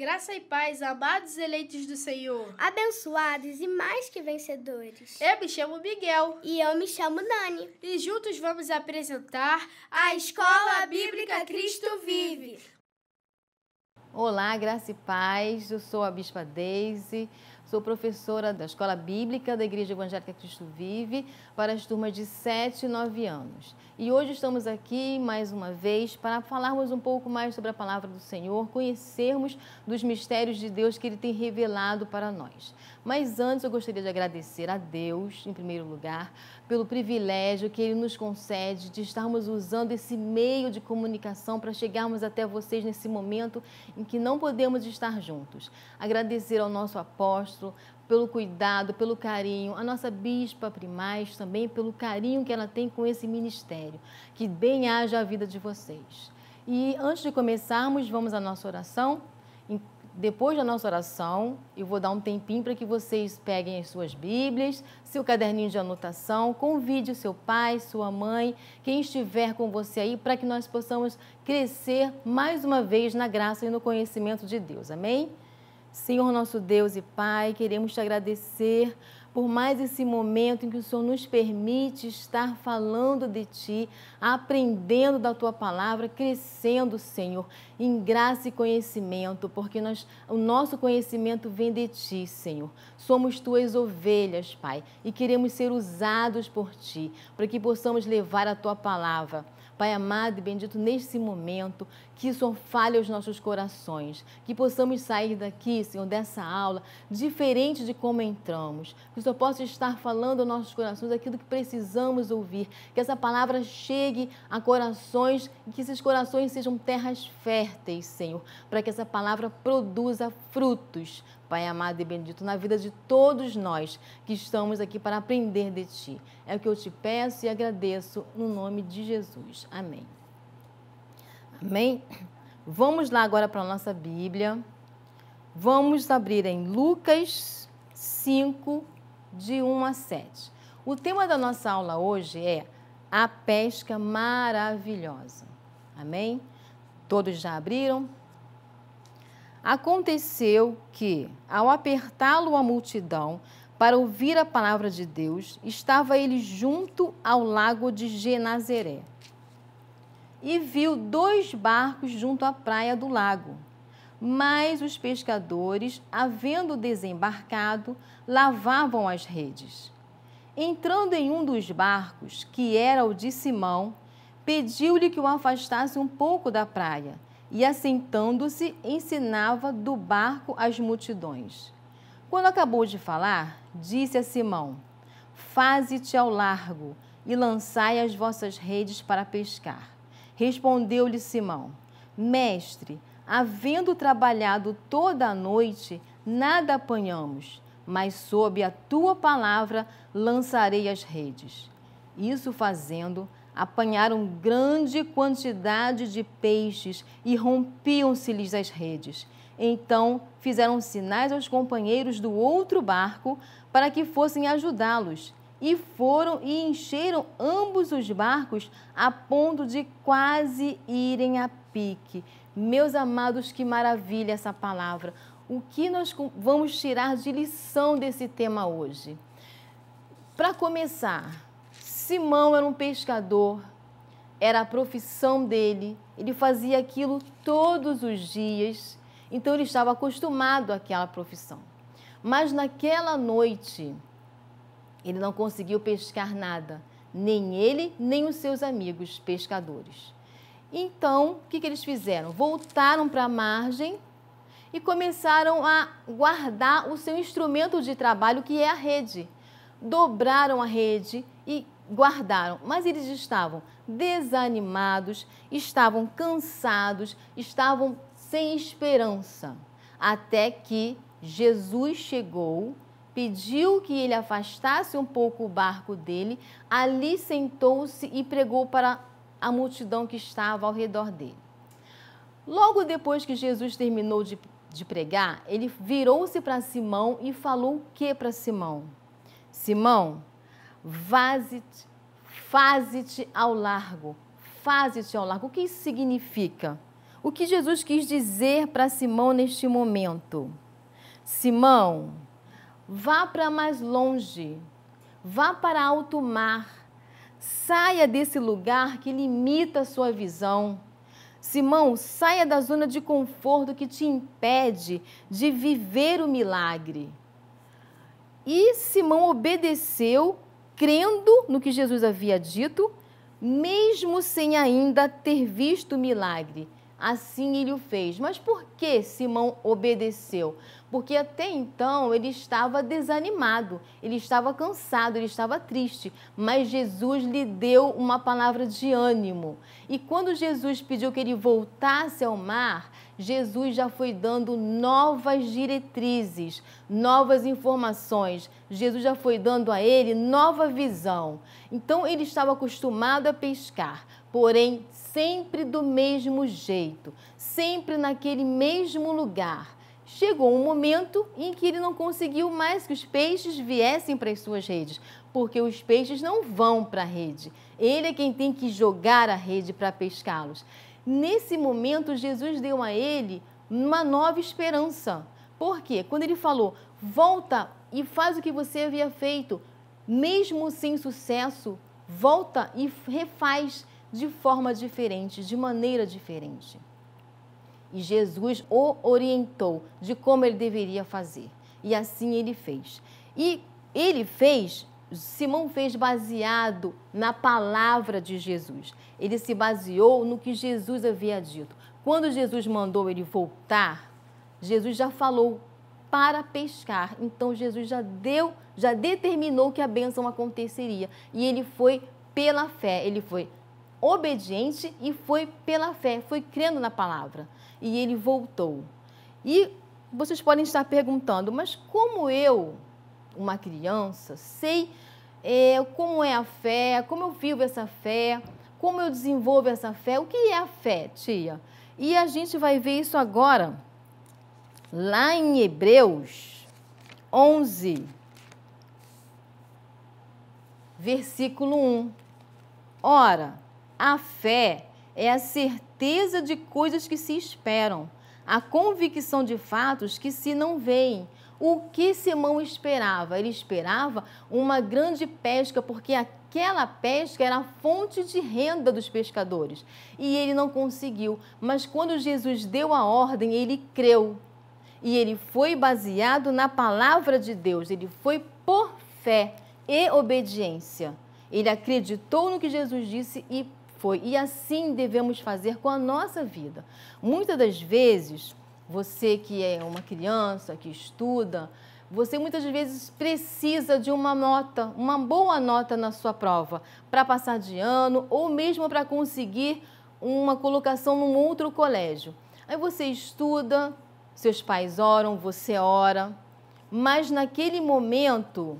Graça e paz, amados eleitos do Senhor. Abençoados e mais que vencedores. Eu me chamo Miguel. E eu me chamo Nani. E juntos vamos apresentar a Escola Bíblica Cristo Vive. Olá, graça e paz. Eu sou a Bispa Deise Sou professora da Escola Bíblica da Igreja Evangélica Cristo Vive para as turmas de 7 e 9 anos. E hoje estamos aqui mais uma vez para falarmos um pouco mais sobre a palavra do Senhor, conhecermos dos mistérios de Deus que ele tem revelado para nós. Mas antes eu gostaria de agradecer a Deus, em primeiro lugar, pelo privilégio que Ele nos concede de estarmos usando esse meio de comunicação para chegarmos até vocês nesse momento em que não podemos estar juntos. Agradecer ao nosso apóstolo, pelo cuidado, pelo carinho, a nossa bispa primaz também pelo carinho que ela tem com esse ministério. Que bem haja a vida de vocês. E antes de começarmos, vamos à nossa oração depois da nossa oração, eu vou dar um tempinho para que vocês peguem as suas Bíblias, seu caderninho de anotação, convide o seu pai, sua mãe, quem estiver com você aí, para que nós possamos crescer mais uma vez na graça e no conhecimento de Deus. Amém? Senhor nosso Deus e Pai, queremos te agradecer por mais esse momento em que o Senhor nos permite estar falando de Ti, aprendendo da Tua palavra, crescendo, Senhor, em graça e conhecimento, porque nós, o nosso conhecimento vem de Ti, Senhor. Somos Tuas ovelhas, Pai, e queremos ser usados por Ti, para que possamos levar a Tua palavra Pai amado e bendito, neste momento, que o Senhor fale aos nossos corações, que possamos sair daqui, Senhor, dessa aula, diferente de como entramos, que o Senhor possa estar falando aos nossos corações aquilo que precisamos ouvir, que essa palavra chegue a corações e que esses corações sejam terras férteis, Senhor, para que essa palavra produza frutos, Pai amado e bendito, na vida de todos nós que estamos aqui para aprender de Ti. É o que eu te peço e agradeço no nome de Jesus. Amém. Amém? Vamos lá agora para a nossa Bíblia. Vamos abrir em Lucas 5, de 1 a 7. O tema da nossa aula hoje é a pesca maravilhosa. Amém? Todos já abriram? Aconteceu que, ao apertá-lo a multidão para ouvir a palavra de Deus, estava ele junto ao lago de Genazeré. E viu dois barcos junto à praia do lago. Mas os pescadores, havendo desembarcado, lavavam as redes. Entrando em um dos barcos, que era o de Simão, pediu-lhe que o afastasse um pouco da praia e, assentando-se, ensinava do barco às multidões. Quando acabou de falar, disse a Simão: Faze-te ao largo e lançai as vossas redes para pescar. Respondeu-lhe Simão: Mestre, havendo trabalhado toda a noite, nada apanhamos, mas sob a tua palavra lançarei as redes. Isso fazendo, apanharam grande quantidade de peixes e rompiam-se-lhes as redes. Então fizeram sinais aos companheiros do outro barco para que fossem ajudá-los. E foram e encheram ambos os barcos a ponto de quase irem a pique. Meus amados, que maravilha essa palavra! O que nós vamos tirar de lição desse tema hoje? Para começar, Simão era um pescador, era a profissão dele, ele fazia aquilo todos os dias, então ele estava acostumado àquela profissão. Mas naquela noite, ele não conseguiu pescar nada, nem ele, nem os seus amigos pescadores. Então, o que, que eles fizeram? Voltaram para a margem e começaram a guardar o seu instrumento de trabalho, que é a rede. Dobraram a rede e guardaram, mas eles estavam desanimados, estavam cansados, estavam sem esperança. Até que Jesus chegou, pediu que ele afastasse um pouco o barco dele, ali sentou-se e pregou para a multidão que estava ao redor dele. Logo depois que Jesus terminou de, de pregar, ele virou-se para Simão e falou o que para Simão? Simão, Vaze-te, faze-te ao largo, faze-te ao largo. O que isso significa? O que Jesus quis dizer para Simão neste momento? Simão, vá para mais longe, vá para alto mar, saia desse lugar que limita a sua visão. Simão, saia da zona de conforto que te impede de viver o milagre. E Simão obedeceu crendo no que Jesus havia dito, mesmo sem ainda ter visto o milagre. Assim ele o fez. Mas por que Simão obedeceu? porque até então ele estava desanimado, ele estava cansado, ele estava triste, mas Jesus lhe deu uma palavra de ânimo. E quando Jesus pediu que ele voltasse ao mar, Jesus já foi dando novas diretrizes, novas informações. Jesus já foi dando a ele nova visão. Então ele estava acostumado a pescar, porém sempre do mesmo jeito, sempre naquele mesmo lugar chegou um momento em que ele não conseguiu mais que os peixes viessem para as suas redes, porque os peixes não vão para a rede. Ele é quem tem que jogar a rede para pescá-los. Nesse momento, Jesus deu a ele uma nova esperança. Por quê? Quando ele falou, volta e faz o que você havia feito, mesmo sem sucesso, volta e refaz de forma diferente, de maneira diferente. E Jesus o orientou de como ele deveria fazer. E assim ele fez. E ele fez, Simão fez baseado na palavra de Jesus. Ele se baseou no que Jesus havia dito. Quando Jesus mandou ele voltar, Jesus já falou para pescar. Então Jesus já deu, já determinou que a bênção aconteceria. E ele foi pela fé, ele foi obediente e foi pela fé, foi crendo na palavra. E ele voltou. E vocês podem estar perguntando, mas como eu, uma criança, sei é, como é a fé, como eu vivo essa fé, como eu desenvolvo essa fé, o que é a fé, tia? E a gente vai ver isso agora, lá em Hebreus 11, versículo 1. Ora, a fé é a certeza de coisas que se esperam, a convicção de fatos que se não veem. O que Simão esperava? Ele esperava uma grande pesca, porque aquela pesca era a fonte de renda dos pescadores. E ele não conseguiu. Mas quando Jesus deu a ordem, ele creu. E ele foi baseado na palavra de Deus. Ele foi por fé e obediência. Ele acreditou no que Jesus disse e foi. E assim devemos fazer com a nossa vida. Muitas das vezes, você que é uma criança, que estuda, você muitas vezes precisa de uma nota, uma boa nota na sua prova, para passar de ano ou mesmo para conseguir uma colocação num outro colégio. Aí você estuda, seus pais oram, você ora, mas naquele momento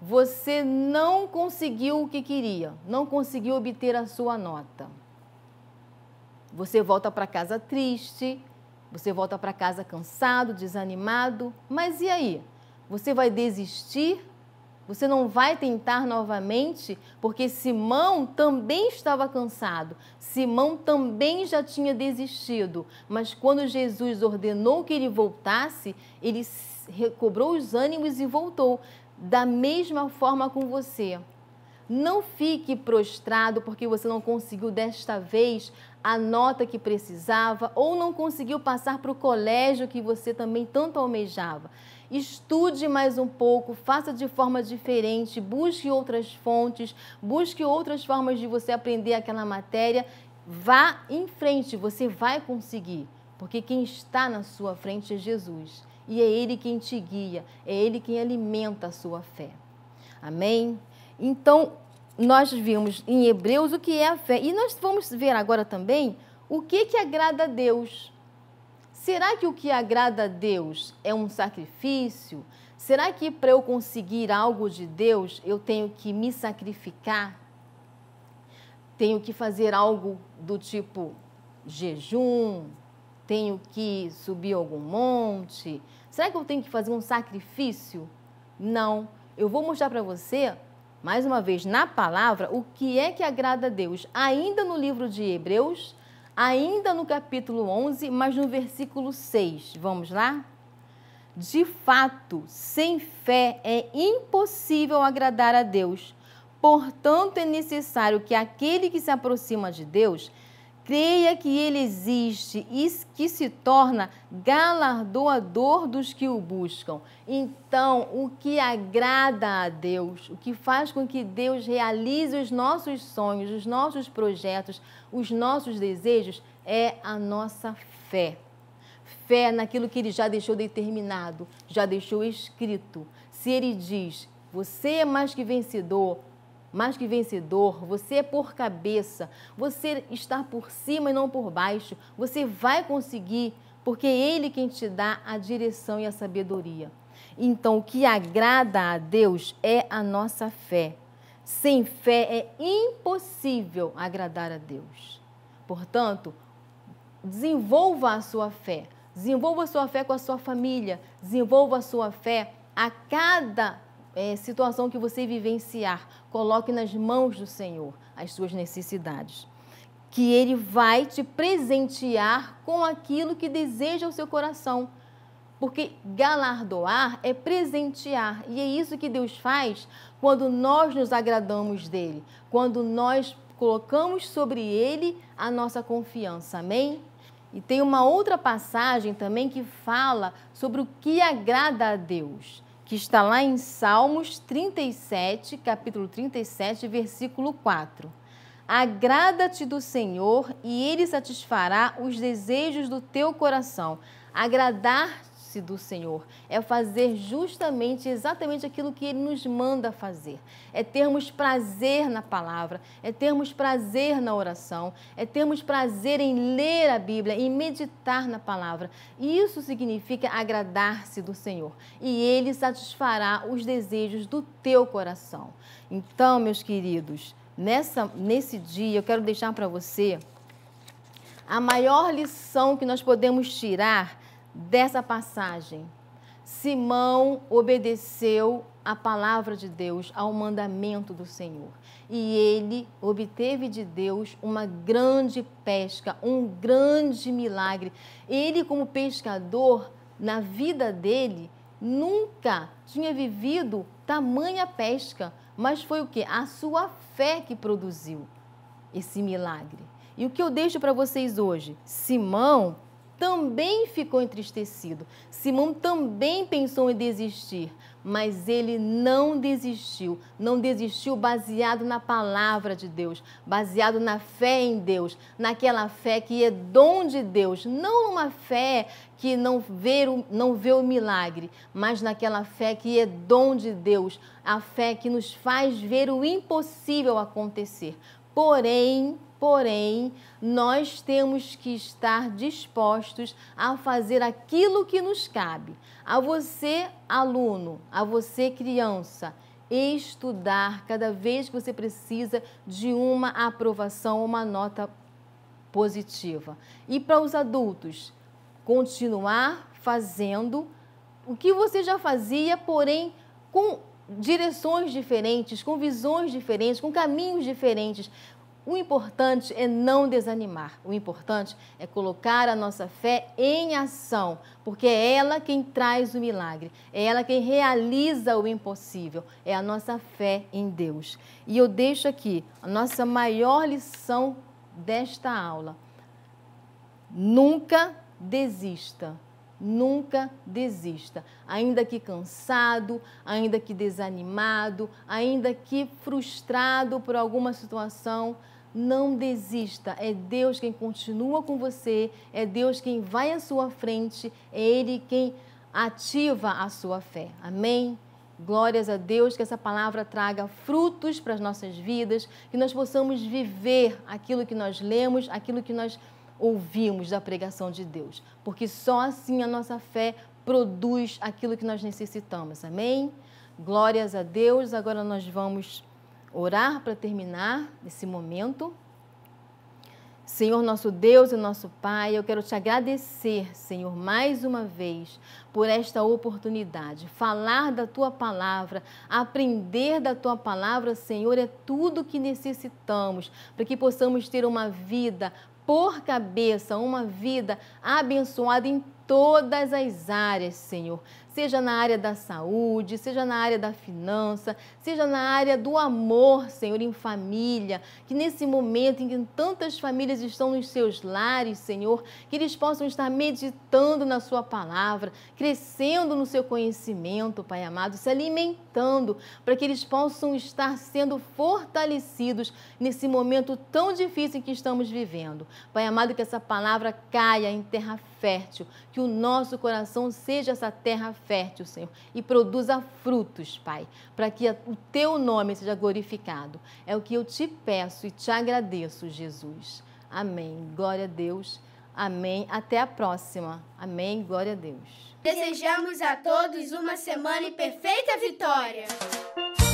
você não conseguiu o que queria, não conseguiu obter a sua nota. Você volta para casa triste, você volta para casa cansado, desanimado, mas e aí? Você vai desistir? Você não vai tentar novamente? Porque Simão também estava cansado, Simão também já tinha desistido, mas quando Jesus ordenou que ele voltasse, ele recobrou os ânimos e voltou da mesma forma com você. Não fique prostrado porque você não conseguiu desta vez a nota que precisava ou não conseguiu passar para o colégio que você também tanto almejava. Estude mais um pouco, faça de forma diferente, busque outras fontes, busque outras formas de você aprender aquela matéria. Vá em frente, você vai conseguir, porque quem está na sua frente é Jesus e é Ele quem te guia, é Ele quem alimenta a sua fé. Amém? Então, nós vimos em Hebreus o que é a fé e nós vamos ver agora também o que, que agrada a Deus. Será que o que agrada a Deus é um sacrifício? Será que para eu conseguir algo de Deus eu tenho que me sacrificar? Tenho que fazer algo do tipo jejum, tenho que subir algum monte? Será que eu tenho que fazer um sacrifício? Não. Eu vou mostrar para você, mais uma vez, na palavra, o que é que agrada a Deus. Ainda no livro de Hebreus, ainda no capítulo 11, mas no versículo 6. Vamos lá? De fato, sem fé é impossível agradar a Deus. Portanto, é necessário que aquele que se aproxima de Deus creia que ele existe e que se torna galardoador dos que o buscam. Então, o que agrada a Deus, o que faz com que Deus realize os nossos sonhos, os nossos projetos, os nossos desejos, é a nossa fé. Fé naquilo que ele já deixou determinado, já deixou escrito. Se ele diz, você é mais que vencedor, mais que vencedor, você é por cabeça, você está por cima e não por baixo, você vai conseguir, porque é Ele quem te dá a direção e a sabedoria. Então, o que agrada a Deus é a nossa fé. Sem fé é impossível agradar a Deus. Portanto, desenvolva a sua fé. Desenvolva a sua fé com a sua família. Desenvolva a sua fé a cada é, situação que você vivenciar, coloque nas mãos do Senhor as suas necessidades. Que Ele vai te presentear com aquilo que deseja o seu coração. Porque galardoar é presentear. E é isso que Deus faz quando nós nos agradamos dele, quando nós colocamos sobre ele a nossa confiança. Amém? E tem uma outra passagem também que fala sobre o que agrada a Deus que está lá em Salmos 37, capítulo 37, versículo 4. Agrada-te do Senhor e ele satisfará os desejos do teu coração. Agradar face do Senhor. É fazer justamente exatamente aquilo que Ele nos manda fazer. É termos prazer na palavra, é termos prazer na oração, é termos prazer em ler a Bíblia, em meditar na palavra. E isso significa agradar-se do Senhor. E Ele satisfará os desejos do teu coração. Então, meus queridos, nessa, nesse dia eu quero deixar para você a maior lição que nós podemos tirar dessa passagem. Simão obedeceu à palavra de Deus, ao mandamento do Senhor. E ele obteve de Deus uma grande pesca, um grande milagre. Ele, como pescador, na vida dele, nunca tinha vivido tamanha pesca, mas foi o que? A sua fé que produziu esse milagre. E o que eu deixo para vocês hoje? Simão também ficou entristecido. Simão também pensou em desistir, mas ele não desistiu. Não desistiu baseado na palavra de Deus, baseado na fé em Deus, naquela fé que é dom de Deus, não uma fé que não vê, o, não vê o milagre, mas naquela fé que é dom de Deus, a fé que nos faz ver o impossível acontecer. Porém, Porém, nós temos que estar dispostos a fazer aquilo que nos cabe. A você, aluno, a você, criança, estudar cada vez que você precisa de uma aprovação, uma nota positiva. E para os adultos, continuar fazendo o que você já fazia, porém com direções diferentes, com visões diferentes, com caminhos diferentes. O importante é não desanimar, o importante é colocar a nossa fé em ação, porque é ela quem traz o milagre, é ela quem realiza o impossível, é a nossa fé em Deus. E eu deixo aqui a nossa maior lição desta aula. Nunca desista. Nunca desista, ainda que cansado, ainda que desanimado, ainda que frustrado por alguma situação, não desista. É Deus quem continua com você, é Deus quem vai à sua frente, é Ele quem ativa a sua fé. Amém? Glórias a Deus, que essa palavra traga frutos para as nossas vidas, que nós possamos viver aquilo que nós lemos, aquilo que nós ouvimos da pregação de Deus, porque só assim a nossa fé produz aquilo que nós necessitamos. Amém? Glórias a Deus. Agora nós vamos orar para terminar esse momento. Senhor nosso Deus e nosso Pai, eu quero te agradecer, Senhor, mais uma vez por esta oportunidade. Falar da tua palavra, aprender da tua palavra, Senhor, é tudo que necessitamos para que possamos ter uma vida por cabeça, uma vida abençoada em todas as áreas, Senhor seja na área da saúde, seja na área da finança, seja na área do amor, Senhor, em família, que nesse momento em que tantas famílias estão nos seus lares, Senhor, que eles possam estar meditando na Sua palavra, crescendo no seu conhecimento, Pai amado, se alimentando, para que eles possam estar sendo fortalecidos nesse momento tão difícil que estamos vivendo. Pai amado, que essa palavra caia em terra fértil, que o nosso coração seja essa terra fértil fértil, Senhor, e produza frutos, Pai, para que o teu nome seja glorificado. É o que eu te peço e te agradeço, Jesus. Amém. Glória a Deus. Amém. Até a próxima. Amém. Glória a Deus. Desejamos a todos uma semana em perfeita vitória.